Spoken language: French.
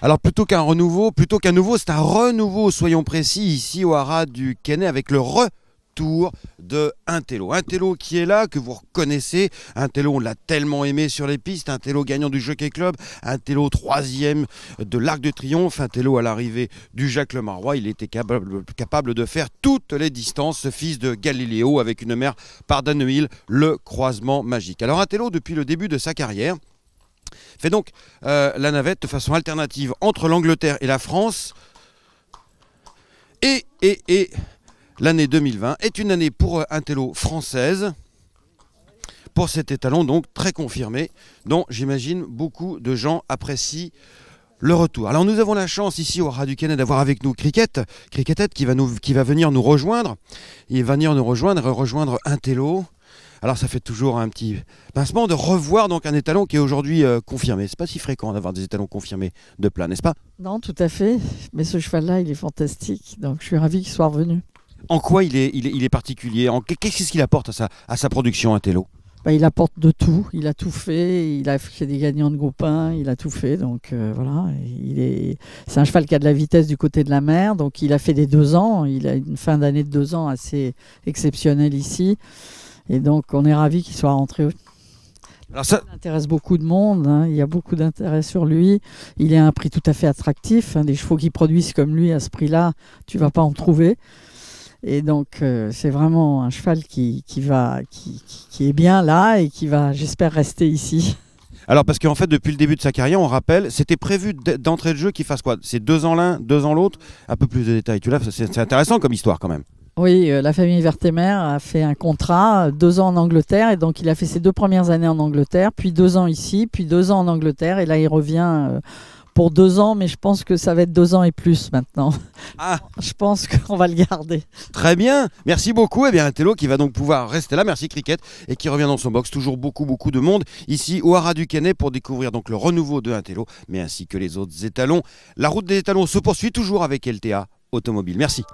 Alors plutôt qu'un renouveau, plutôt qu'un nouveau, c'est un renouveau, soyons précis, ici au Haras du Kenney avec le re tour de Intello. Intello qui est là, que vous reconnaissez. Intello, on l'a tellement aimé sur les pistes. Intello gagnant du Jockey Club. Intello troisième de l'Arc de Triomphe. Intello à l'arrivée du Jacques Marois. Il était capable, de faire toutes les distances. fils de Galiléo avec une mère par le croisement magique. Alors Intello, depuis le début de sa carrière, fait donc euh, la navette de façon alternative entre l'Angleterre et la France. Et, et, et l'année 2020 est une année pour euh, Intello française, pour cet étalon donc très confirmé, dont j'imagine beaucoup de gens apprécient le retour. Alors nous avons la chance ici au Ras Canada d'avoir avec nous Criquette, Cricketette qui va, qui va venir nous rejoindre. Il va venir nous rejoindre, rejoindre Intello. Alors ça fait toujours un petit pincement de revoir donc un étalon qui est aujourd'hui confirmé. Euh, confirmé. C'est pas si fréquent d'avoir des étalons confirmés de plat, n'est-ce pas Non, tout à fait. Mais ce cheval-là, il est fantastique. Donc je suis ravi qu'il soit revenu. En quoi il est, il particulier Qu'est-ce qu'il apporte à sa, production, à Tello ben, il apporte de tout, il a tout fait, il a fait des gagnants de groupe 1, il a tout fait, donc euh, voilà, il est, c'est un cheval qui a de la vitesse du côté de la mer, donc il a fait des deux ans, il a une fin d'année de deux ans assez exceptionnelle ici, et donc on est ravi qu'il soit rentré. ça... Il intéresse beaucoup de monde, hein. il y a beaucoup d'intérêt sur lui, il est un prix tout à fait attractif, hein. des chevaux qui produisent comme lui à ce prix-là, tu vas pas en trouver. Et donc, euh, c'est vraiment un cheval qui, qui va, qui, qui, est bien là et qui va, j'espère, rester ici. Alors, parce qu'en fait, depuis le début de sa carrière, on rappelle, c'était prévu d'entrée de jeu qu'il fasse quoi C'est deux ans l'un, deux ans l'autre Un peu plus de détails, tu l'as C'est intéressant comme histoire quand même. Oui, euh, la famille Vertemer a fait un contrat, deux ans en Angleterre, et donc il a fait ses deux premières années en Angleterre, puis deux ans ici, puis deux ans en Angleterre, et là il revient euh, pour deux ans, mais je pense que ça va être deux ans et plus maintenant. Ah. Je pense qu'on va le garder. Très bien, merci beaucoup. Et eh bien, Intello qui va donc pouvoir rester là, merci Cricket, et qui revient dans son box. Toujours beaucoup, beaucoup de monde ici au Haras du pour découvrir donc le renouveau de Intello, mais ainsi que les autres étalons. La route des étalons se poursuit toujours avec LTA Automobile. Merci.